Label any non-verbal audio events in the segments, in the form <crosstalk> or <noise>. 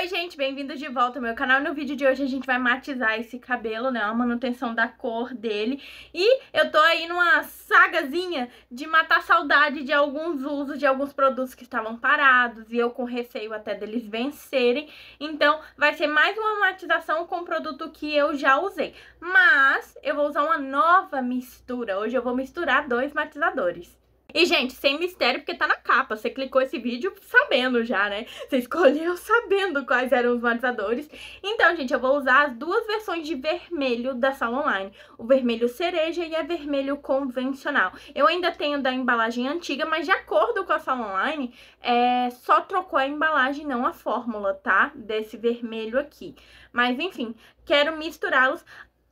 Oi gente, bem-vindos de volta ao meu canal. No vídeo de hoje a gente vai matizar esse cabelo, né, a manutenção da cor dele. E eu tô aí numa sagazinha de matar saudade de alguns usos, de alguns produtos que estavam parados e eu com receio até deles vencerem. Então vai ser mais uma matização com produto que eu já usei. Mas eu vou usar uma nova mistura, hoje eu vou misturar dois matizadores. E, gente, sem mistério, porque tá na capa. Você clicou esse vídeo sabendo já, né? Você escolheu <laughs> sabendo quais eram os matizadores. Então, gente, eu vou usar as duas versões de vermelho da Sala Online. O vermelho cereja e a vermelho convencional. Eu ainda tenho da embalagem antiga, mas de acordo com a Sala Online, é, só trocou a embalagem, não a fórmula, tá? Desse vermelho aqui. Mas, enfim, quero misturá-los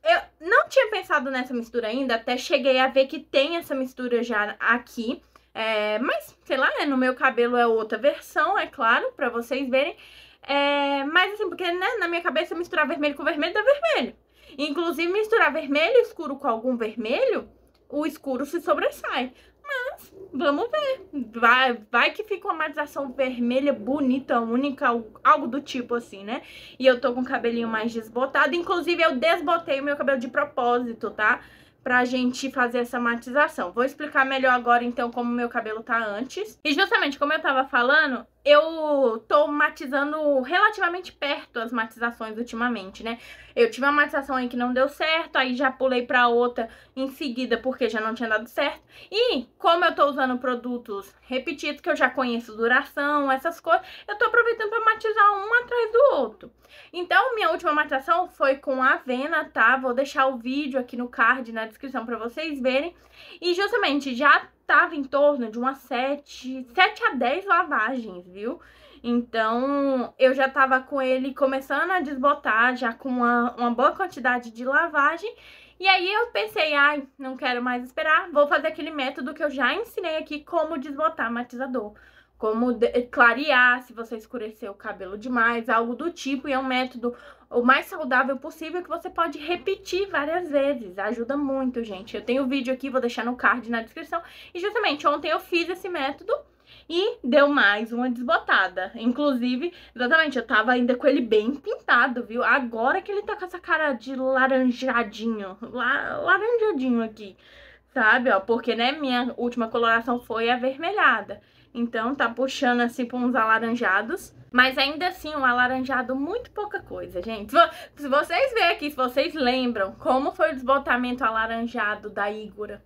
eu não tinha pensado nessa mistura ainda, até cheguei a ver que tem essa mistura já aqui. É, mas, sei lá, né, no meu cabelo é outra versão, é claro, pra vocês verem. É, mas assim, porque né, na minha cabeça misturar vermelho com vermelho dá vermelho. Inclusive, misturar vermelho escuro com algum vermelho, o escuro se sobressai. Mas vamos ver. Vai, vai que fica uma matização vermelha, bonita, única, algo do tipo assim, né? E eu tô com o cabelinho mais desbotado. Inclusive, eu desbotei o meu cabelo de propósito, tá? Tá? pra gente fazer essa matização. Vou explicar melhor agora, então, como meu cabelo tá antes. E justamente, como eu tava falando, eu tô matizando relativamente perto as matizações ultimamente, né? Eu tive uma matização aí que não deu certo, aí já pulei pra outra em seguida porque já não tinha dado certo. E como eu tô usando produtos repetidos, que eu já conheço duração, essas coisas, eu tô aproveitando pra matizar um atrás do outro. Então, minha última marcação foi com a Avena, tá? Vou deixar o vídeo aqui no card, na descrição, pra vocês verem. E justamente, já tava em torno de umas 7, 7 a 10 lavagens, viu? Então, eu já tava com ele começando a desbotar, já com uma, uma boa quantidade de lavagem. E aí eu pensei, ai, não quero mais esperar, vou fazer aquele método que eu já ensinei aqui, como desbotar matizador como eh, clarear se você escureceu o cabelo demais, algo do tipo, e é um método o mais saudável possível que você pode repetir várias vezes, ajuda muito, gente. Eu tenho o vídeo aqui, vou deixar no card na descrição, e justamente ontem eu fiz esse método e deu mais uma desbotada. Inclusive, exatamente, eu tava ainda com ele bem pintado, viu? Agora que ele tá com essa cara de laranjadinho, la laranjadinho aqui, sabe? Ó, porque, né, minha última coloração foi avermelhada. Então tá puxando assim para uns alaranjados. Mas ainda assim, um alaranjado muito pouca coisa, gente. Se vocês verem aqui, se vocês lembram como foi o desbotamento alaranjado da Ígora.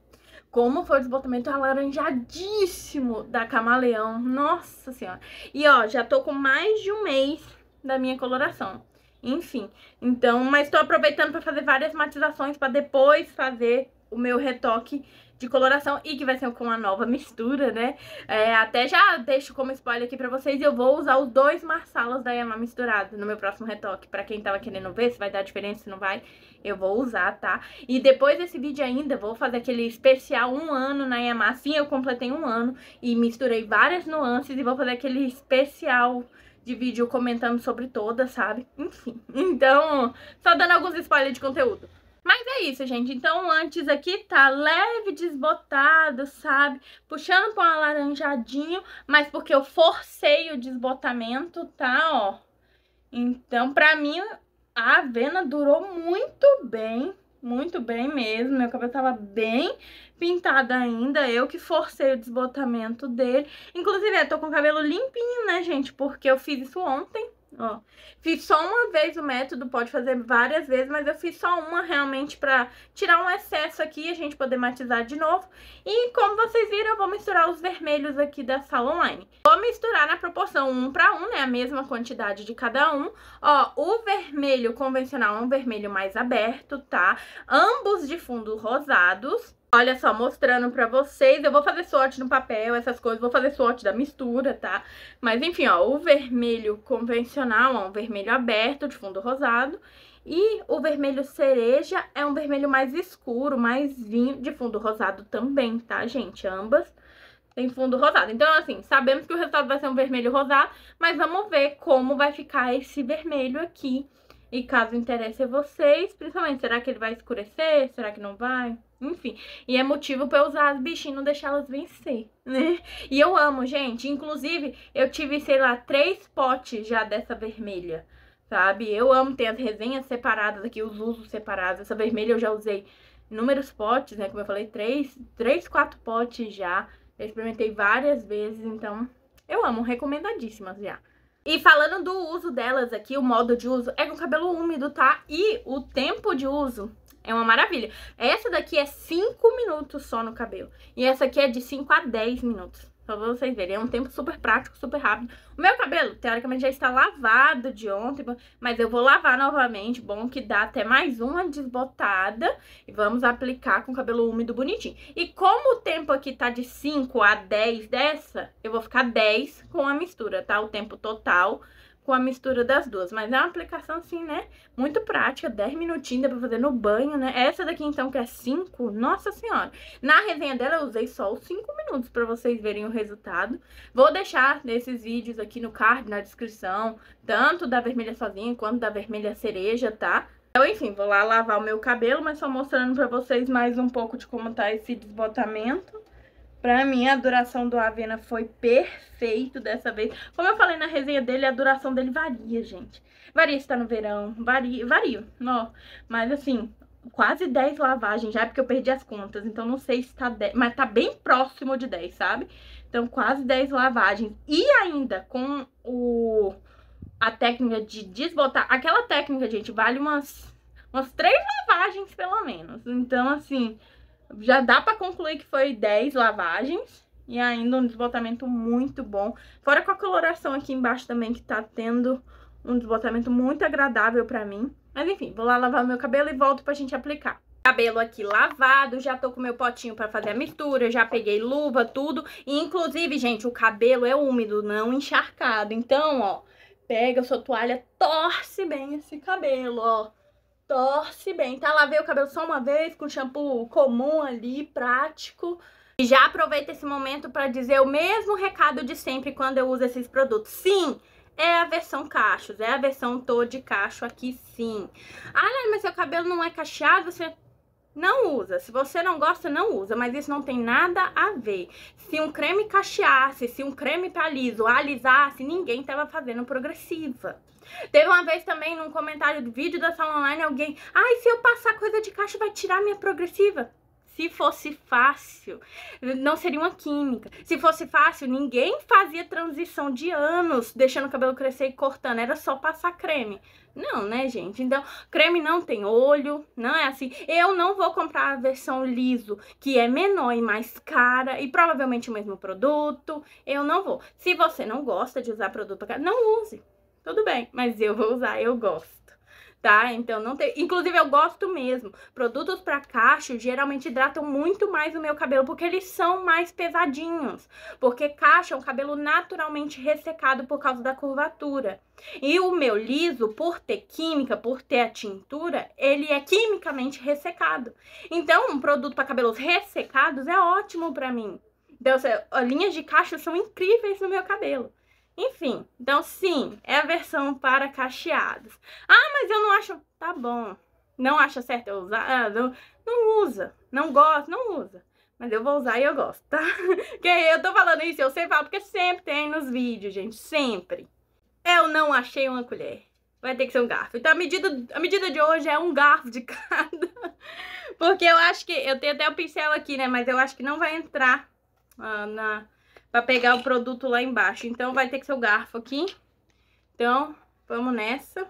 Como foi o desbotamento alaranjadíssimo da Camaleão. Nossa senhora. E ó, já tô com mais de um mês da minha coloração. Enfim, então, mas estou aproveitando para fazer várias matizações para depois fazer o meu retoque de coloração e que vai ser com uma nova mistura, né? É, até já deixo como spoiler aqui pra vocês, eu vou usar os dois marsalas da Yamaha misturado no meu próximo retoque. Pra quem tava querendo ver se vai dar diferença, se não vai, eu vou usar, tá? E depois desse vídeo ainda, vou fazer aquele especial um ano na Yamaha. Sim, eu completei um ano e misturei várias nuances e vou fazer aquele especial de vídeo comentando sobre todas, sabe? Enfim, <laughs> então, só dando alguns spoilers de conteúdo. Mas é isso, gente. Então, antes aqui tá leve desbotado, sabe? Puxando pra um alaranjadinho, mas porque eu forcei o desbotamento, tá? Ó. Então, pra mim, a avena durou muito bem, muito bem mesmo. Meu cabelo tava bem pintado ainda. Eu que forcei o desbotamento dele. Inclusive, eu é, tô com o cabelo limpinho, né, gente? Porque eu fiz isso ontem. Ó, fiz só uma vez o método, pode fazer várias vezes, mas eu fiz só uma realmente para tirar um excesso aqui e a gente poder matizar de novo. E como vocês viram, eu vou misturar os vermelhos aqui da sala online. Vou misturar na proporção 1 para 1, né, a mesma quantidade de cada um. Ó, o vermelho convencional é um vermelho mais aberto, tá? Ambos de fundo rosados. Olha só, mostrando pra vocês, eu vou fazer sorte no papel, essas coisas, vou fazer sorte da mistura, tá? Mas enfim, ó, o vermelho convencional, ó, um vermelho aberto de fundo rosado, e o vermelho cereja é um vermelho mais escuro, mais vinho, de fundo rosado também, tá, gente? Ambas tem fundo rosado. Então, assim, sabemos que o resultado vai ser um vermelho rosado, mas vamos ver como vai ficar esse vermelho aqui, e caso interesse a vocês, principalmente, será que ele vai escurecer? Será que não vai? Enfim, e é motivo pra eu usar as bichinhas e não deixar elas vencer, né? E eu amo, gente. Inclusive, eu tive, sei lá, três potes já dessa vermelha, sabe? Eu amo ter as resenhas separadas aqui, os usos separados. Essa vermelha eu já usei inúmeros potes, né? Como eu falei, três, três quatro potes já. Eu experimentei várias vezes, então eu amo. Recomendadíssimas já. E falando do uso delas aqui, o modo de uso é com cabelo úmido, tá? E o tempo de uso é uma maravilha. Essa daqui é 5 minutos só no cabelo. E essa aqui é de 5 a 10 minutos. Só pra vocês verem. É um tempo super prático, super rápido. O meu cabelo, teoricamente, já está lavado de ontem, mas eu vou lavar novamente. Bom que dá até mais uma desbotada. E vamos aplicar com o cabelo úmido bonitinho. E como o tempo aqui tá de 5 a 10 dessa, eu vou ficar 10 com a mistura, tá? O tempo total com a mistura das duas. Mas é uma aplicação, assim, né? Muito prática, 10 minutinhos, dá pra fazer no banho, né? Essa daqui, então, que é 5, nossa senhora. Na resenha dela, eu usei só os 5 minutos pra vocês verem o resultado. Vou deixar nesses vídeos aqui no card, na descrição, tanto da vermelha sozinha quanto da vermelha cereja, tá? Então, enfim, vou lá lavar o meu cabelo, mas só mostrando pra vocês mais um pouco de como tá esse desbotamento. Pra mim, a duração do Avena foi perfeito dessa vez. Como eu falei na resenha dele, a duração dele varia, gente. Varia se tá no verão, varia, varia. Não. Mas assim, quase 10 lavagens já, é porque eu perdi as contas. Então não sei se tá 10, mas tá bem próximo de 10, sabe? Então quase 10 lavagens. E ainda com o a técnica de desbotar. Aquela técnica, gente, vale umas umas três lavagens pelo menos. Então assim, já dá para concluir que foi 10 lavagens. E ainda um desbotamento muito bom. Fora com a coloração aqui embaixo também, que tá tendo um desbotamento muito agradável pra mim. Mas enfim, vou lá lavar meu cabelo e volto pra gente aplicar. Cabelo aqui lavado, já tô com meu potinho pra fazer a mistura, já peguei luva, tudo. E inclusive, gente, o cabelo é úmido, não encharcado. Então, ó, pega a sua toalha, torce bem esse cabelo, ó torce bem, tá? Lavei o cabelo só uma vez com shampoo comum ali, prático. E já aproveito esse momento para dizer o mesmo recado de sempre quando eu uso esses produtos. Sim, é a versão cachos, é a versão tô de cacho aqui sim. Ah, mas seu cabelo não é cacheado, você não usa. Se você não gosta, não usa. Mas isso não tem nada a ver. Se um creme cacheasse, se um creme pra liso alisasse, ninguém tava fazendo progressiva. Teve uma vez também num comentário do vídeo da sala online alguém. Ai, se eu passar coisa de caixa, vai tirar minha progressiva? Se fosse fácil, não seria uma química. Se fosse fácil, ninguém fazia transição de anos deixando o cabelo crescer e cortando, era só passar creme. Não, né, gente? Então, creme não tem olho, não é assim. Eu não vou comprar a versão liso, que é menor e mais cara, e provavelmente o mesmo produto. Eu não vou. Se você não gosta de usar produto, não use. Tudo bem, mas eu vou usar, eu gosto tá? Então não tem. Inclusive, eu gosto mesmo. Produtos para cacho geralmente hidratam muito mais o meu cabelo, porque eles são mais pesadinhos. Porque cacho é um cabelo naturalmente ressecado por causa da curvatura. E o meu liso, por ter química, por ter a tintura, ele é quimicamente ressecado. Então, um produto para cabelos ressecados é ótimo para mim. Então, linhas de cacho são incríveis no meu cabelo. Enfim, então sim, é a versão para cacheados. Ah, mas eu não acho. Tá bom. Não acha certo eu usar? Ah, não, não usa. Não gosta, não usa. Mas eu vou usar e eu gosto, tá? <laughs> Porque eu tô falando isso, eu sei falar, porque sempre tem nos vídeos, gente. Sempre. Eu não achei uma colher. Vai ter que ser um garfo. Então a medida, a medida de hoje é um garfo de <laughs> cada. Porque eu acho que. Eu tenho até o pincel aqui, né? Mas eu acho que não vai entrar ah, na para pegar o produto lá embaixo. Então, vai ter que ser o garfo aqui. Então, vamos nessa.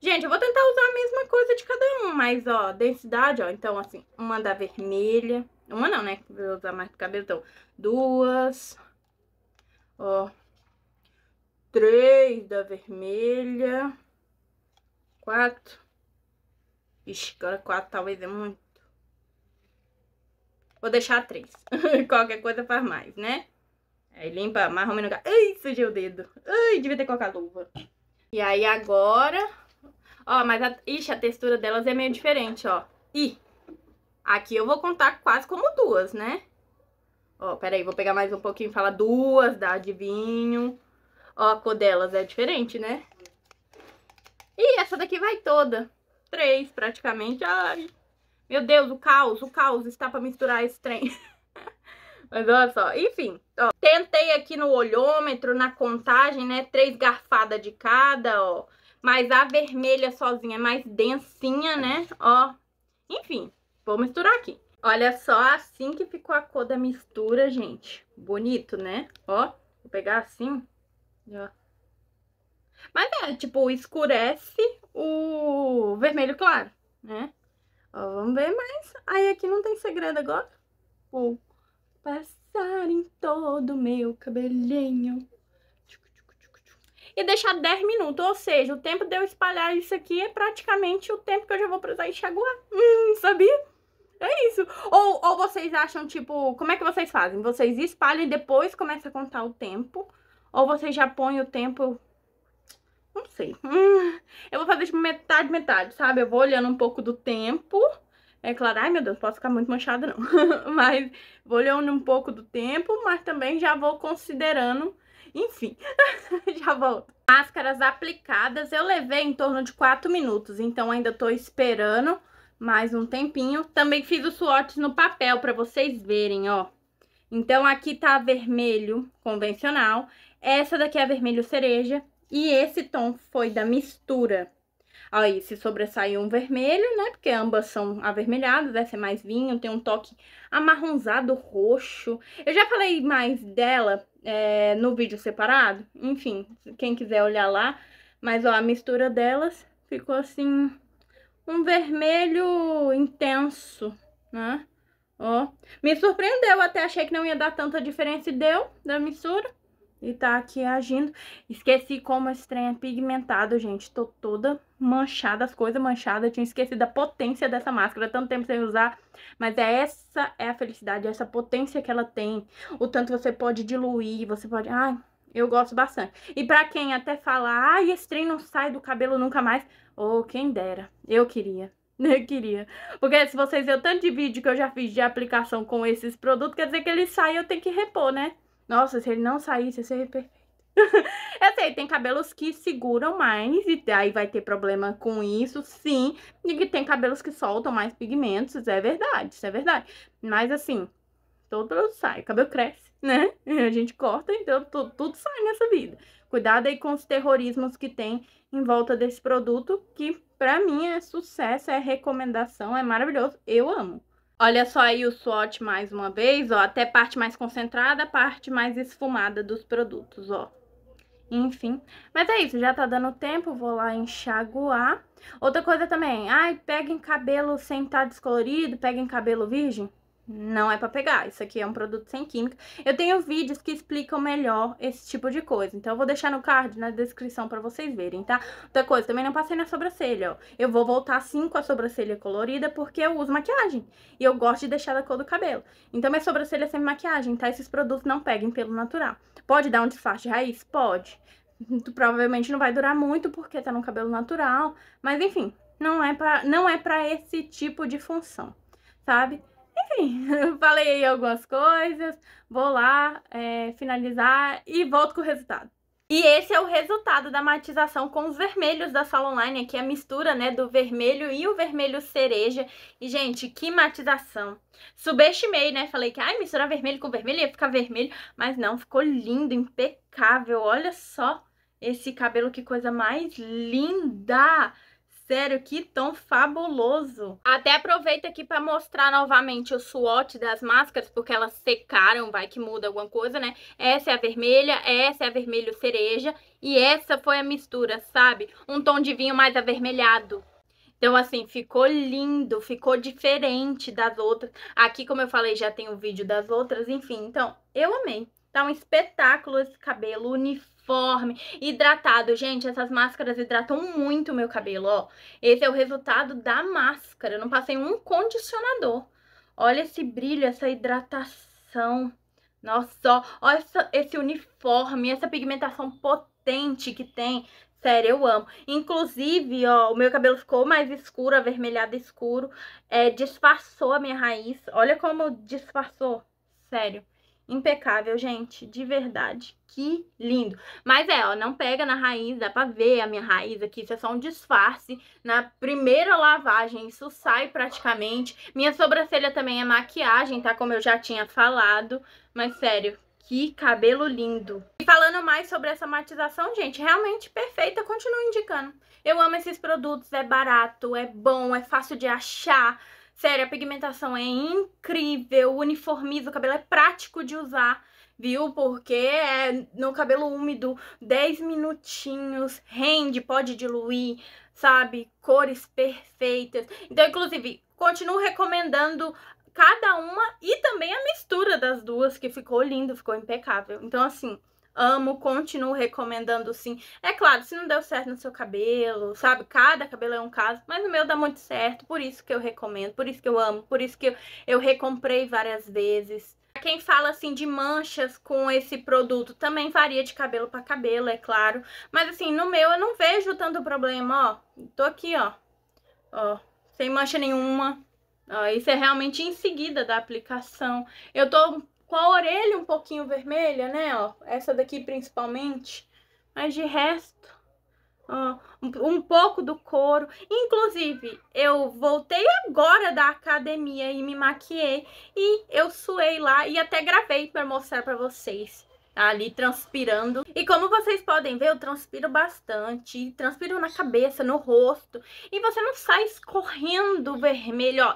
Gente, eu vou tentar usar a mesma coisa de cada um, mas, ó, densidade, ó. Então, assim, uma da vermelha. Uma não, né? Vou usar mais pro cabelo, então. Duas. Ó. Três da vermelha. Quatro. Ixi, agora quatro talvez é muito. Vou deixar três. <laughs> Qualquer coisa faz mais, né? Aí limpa, amarra o menino. Ai, sujei o dedo. Ai, devia ter colocado luva. E aí agora... Ó, mas a... Ixi, a textura delas é meio diferente, ó. Ih! Aqui eu vou contar quase como duas, né? Ó, peraí, vou pegar mais um pouquinho e falar duas dá, de vinho. Ó, a cor delas é diferente, né? E essa daqui vai toda. Três, praticamente. Ai, meu Deus, o caos, o caos está para misturar esse trem. <laughs> Mas olha só, enfim, ó. Tentei aqui no olhômetro, na contagem, né? Três garfadas de cada, ó. Mas a vermelha sozinha é mais densinha, né? Ó. Enfim, vou misturar aqui. Olha só assim que ficou a cor da mistura, gente. Bonito, né? Ó, vou pegar assim, ó. Mas é, tipo, escurece o vermelho claro, né? Ó, vamos ver mais. Aí aqui não tem segredo agora. Pouco. Passar em todo o meu cabelinho. E deixar 10 minutos, ou seja, o tempo de eu espalhar isso aqui é praticamente o tempo que eu já vou precisar enxaguar. Hum, sabia? É isso. Ou, ou vocês acham, tipo, como é que vocês fazem? Vocês espalham e depois começa a contar o tempo? Ou vocês já põem o tempo... Não sei. Hum, eu vou fazer, tipo, metade, metade, sabe? Eu vou olhando um pouco do tempo é claro, ai meu Deus, posso ficar muito manchada não. <laughs> mas vou olhando um pouco do tempo, mas também já vou considerando, enfim, <laughs> já volto. Máscaras aplicadas eu levei em torno de 4 minutos, então ainda tô esperando mais um tempinho. Também fiz os swatches no papel pra vocês verem, ó. Então aqui tá vermelho convencional, essa daqui é vermelho cereja e esse tom foi da mistura. Aí se sobressai um vermelho, né? Porque ambas são avermelhadas, essa é mais vinho, tem um toque amarronzado roxo. Eu já falei mais dela é, no vídeo separado, enfim, quem quiser olhar lá. Mas ó, a mistura delas ficou assim, um vermelho intenso, né? Ó, me surpreendeu, até achei que não ia dar tanta diferença e deu da mistura e tá aqui agindo. Esqueci como esse trem é pigmentado, gente. Tô toda manchada, as coisas manchadas. Tinha esquecido a potência dessa máscara, tanto tempo sem usar. Mas é essa é a felicidade, é essa potência que ela tem. O tanto você pode diluir, você pode... Ai, eu gosto bastante. E pra quem até fala, ai, esse trem não sai do cabelo nunca mais. Ou oh, quem dera, eu queria. <laughs> Eu queria. Porque se vocês viram tanto de vídeo que eu já fiz de aplicação com esses produtos, quer dizer que ele sai eu tenho que repor, né? Nossa, se ele não saísse, ia ser perfeito. <laughs> Eu sei, tem cabelos que seguram mais e aí vai ter problema com isso, sim. E que tem cabelos que soltam mais pigmentos, é verdade, isso é verdade. Mas assim, todo sai, o cabelo cresce, né? <laughs> A gente corta, então tudo, tudo sai nessa vida. Cuidado aí com os terrorismos que tem em volta desse produto, que pra mim é sucesso, é recomendação, é maravilhoso. Eu amo. Olha só aí o swatch mais uma vez, ó, até parte mais concentrada, parte mais esfumada dos produtos, ó. Enfim, mas é isso, já tá dando tempo, vou lá enxaguar. Outra coisa também, ai, pega em cabelo sem estar tá descolorido, pega em cabelo virgem. Não é para pegar, isso aqui é um produto sem química. Eu tenho vídeos que explicam melhor esse tipo de coisa, então eu vou deixar no card, na descrição para vocês verem, tá? Outra coisa, também não passei na sobrancelha, ó. Eu vou voltar sim com a sobrancelha colorida porque eu uso maquiagem e eu gosto de deixar da cor do cabelo. Então minha sobrancelha é sem maquiagem, tá? Esses produtos não peguem pelo natural. Pode dar um disfarce de raiz? Pode. Provavelmente não vai durar muito porque tá no cabelo natural, mas enfim, não é para não é para esse tipo de função, sabe? enfim, <laughs> falei aí algumas coisas, vou lá é, finalizar e volto com o resultado. E esse é o resultado da matização com os vermelhos da sala online, aqui é a mistura, né, do vermelho e o vermelho cereja. E, gente, que matização! Subestimei, né, falei que, ai, misturar vermelho com vermelho ia ficar vermelho, mas não, ficou lindo, impecável, olha só esse cabelo, que coisa mais linda! Sério, que tão fabuloso! Até aproveito aqui para mostrar novamente o swatch das máscaras, porque elas secaram, vai que muda alguma coisa, né? Essa é a vermelha, essa é a vermelho cereja e essa foi a mistura, sabe? Um tom de vinho mais avermelhado. Então, assim, ficou lindo, ficou diferente das outras. Aqui, como eu falei, já tem o um vídeo das outras, enfim. Então, eu amei. Tá um espetáculo esse cabelo uniforme uniforme, hidratado. Gente, essas máscaras hidratam muito o meu cabelo, ó. Esse é o resultado da máscara. Eu não passei um condicionador. Olha esse brilho, essa hidratação. Nossa, ó, ó essa, esse uniforme, essa pigmentação potente que tem. Sério, eu amo. Inclusive, ó, o meu cabelo ficou mais escuro, avermelhado escuro. É, disfarçou a minha raiz. Olha como disfarçou. Sério. Impecável, gente, de verdade, que lindo. Mas é, ó, não pega na raiz, dá pra ver a minha raiz aqui, isso é só um disfarce. Na primeira lavagem, isso sai praticamente. Minha sobrancelha também é maquiagem, tá? Como eu já tinha falado, mas sério, que cabelo lindo! E falando mais sobre essa matização, gente, realmente perfeita, continuo indicando. Eu amo esses produtos, é barato, é bom, é fácil de achar. Sério, a pigmentação é incrível, uniformiza, o cabelo é prático de usar, viu? Porque é no cabelo úmido, 10 minutinhos, rende, pode diluir, sabe? Cores perfeitas. Então, inclusive, continuo recomendando cada uma e também a mistura das duas, que ficou lindo, ficou impecável. Então, assim, Amo, continuo recomendando sim. É claro, se não deu certo no seu cabelo, sabe? Cada cabelo é um caso, mas o meu dá muito certo, por isso que eu recomendo, por isso que eu amo, por isso que eu, eu recomprei várias vezes. Quem fala assim de manchas com esse produto também varia de cabelo para cabelo, é claro. Mas assim, no meu eu não vejo tanto problema, ó. Tô aqui, ó. Ó, sem mancha nenhuma. Ó, isso é realmente em seguida da aplicação. Eu tô com a orelha um pouquinho vermelha, né, ó, essa daqui principalmente, mas de resto, ó, um, um pouco do couro. Inclusive, eu voltei agora da academia e me maquiei e eu suei lá e até gravei para mostrar para vocês ali transpirando. E como vocês podem ver, eu transpiro bastante, transpiro na cabeça, no rosto, e você não sai escorrendo vermelho, ó,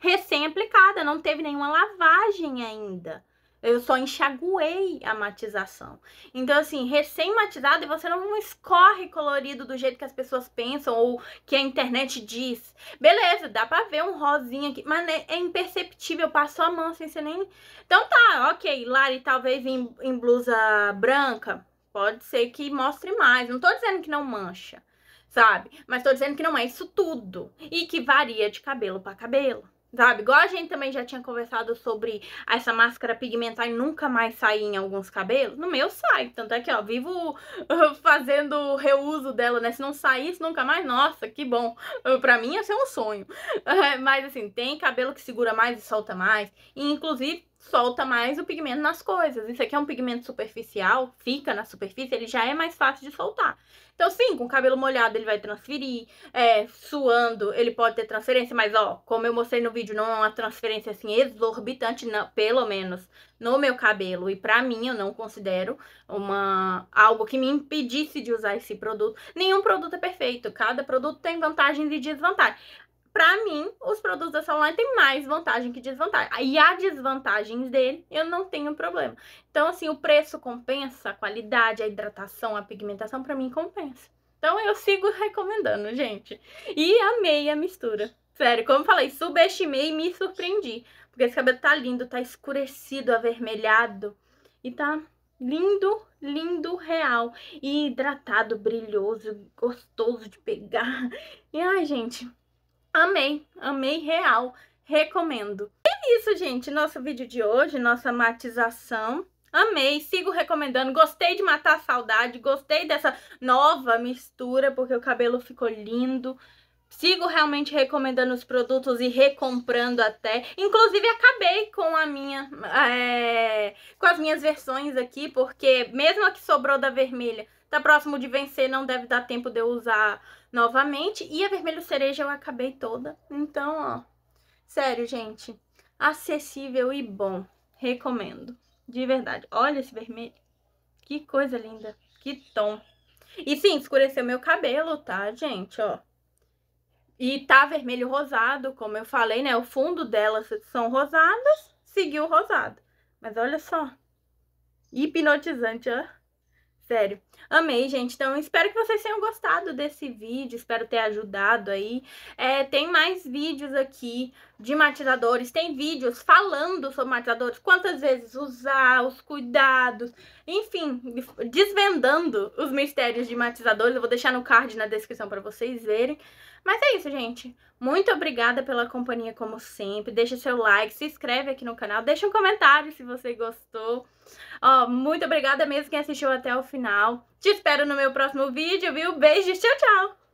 recém-aplicada, não teve nenhuma lavagem ainda. Eu só enxaguei a matização. Então, assim, recém-matizado e você não escorre colorido do jeito que as pessoas pensam ou que a internet diz. Beleza, dá pra ver um rosinha aqui, mas né, é imperceptível, passou a mão sem ser nem. Então tá, ok, Lari talvez em, em blusa branca, pode ser que mostre mais. Não tô dizendo que não mancha, sabe? Mas tô dizendo que não é isso tudo e que varia de cabelo para cabelo. Sabe? Igual a gente também já tinha conversado sobre essa máscara pigmentar e nunca mais sair em alguns cabelos. No meu sai. Tanto é que, ó, vivo <laughs> fazendo reuso dela, né? Se não saísse nunca mais, nossa, que bom. Ah, pra mim ia ser é um sonho. <laughs> Mas assim, tem cabelo que segura mais e solta mais. E inclusive solta mais o pigmento nas coisas. Isso aqui é um pigmento superficial, fica na superfície, ele já é mais fácil de soltar. Então, sim, com o cabelo molhado ele vai transferir, é, suando ele pode ter transferência, mas ó, como eu mostrei no vídeo, não é uma transferência assim exorbitante, não, pelo menos no meu cabelo. E pra mim, eu não considero uma algo que me impedisse de usar esse produto. Nenhum produto é perfeito, cada produto tem vantagens e desvantagens. Pra mim, os produtos da Saline têm mais vantagem que desvantagem. E a desvantagem dele, eu não tenho problema. Então, assim, o preço compensa, a qualidade, a hidratação, a pigmentação, pra mim compensa. Então, eu sigo <laughs> recomendando, gente. E amei a mistura. Sério, como eu falei, subestimei e me surpreendi. Porque esse cabelo tá lindo, tá escurecido, avermelhado. E tá lindo, lindo, real. E hidratado, brilhoso, gostoso de pegar. E ai, gente, Amei, amei real, recomendo. E é isso, gente, nosso vídeo de hoje, nossa matização. Amei, sigo recomendando, gostei de matar a saudade, gostei dessa nova mistura, porque o cabelo ficou lindo. Sigo realmente recomendando os produtos e recomprando até. Inclusive, acabei com a minha. É, com as minhas versões aqui, porque mesmo a que sobrou da vermelha, Tá próximo de vencer, não deve dar tempo de eu usar novamente. E a vermelho cereja eu acabei toda. Então, ó, sério, gente, acessível e bom. Recomendo, de verdade. Olha esse vermelho, que coisa linda, que tom. E sim, escureceu meu cabelo, tá, gente, ó. E tá vermelho rosado, como eu falei, né? O fundo delas são rosadas, seguiu rosado. Mas olha só, hipnotizante, ó. Sério. Amei, gente. Então, espero que vocês tenham gostado desse vídeo. Espero ter ajudado aí. É, tem mais vídeos aqui de matizadores. Tem vídeos falando sobre matizadores. Quantas vezes usar, os cuidados. Enfim, desvendando os mistérios de matizadores. Eu vou deixar no card na descrição para vocês verem. Mas é isso, gente. Muito obrigada pela companhia, como sempre. Deixa seu like, se inscreve aqui no canal, deixa um comentário se você gostou. Ó, muito obrigada mesmo quem assistiu até o final. Te espero no meu próximo vídeo, viu? Beijos, tchau, tchau!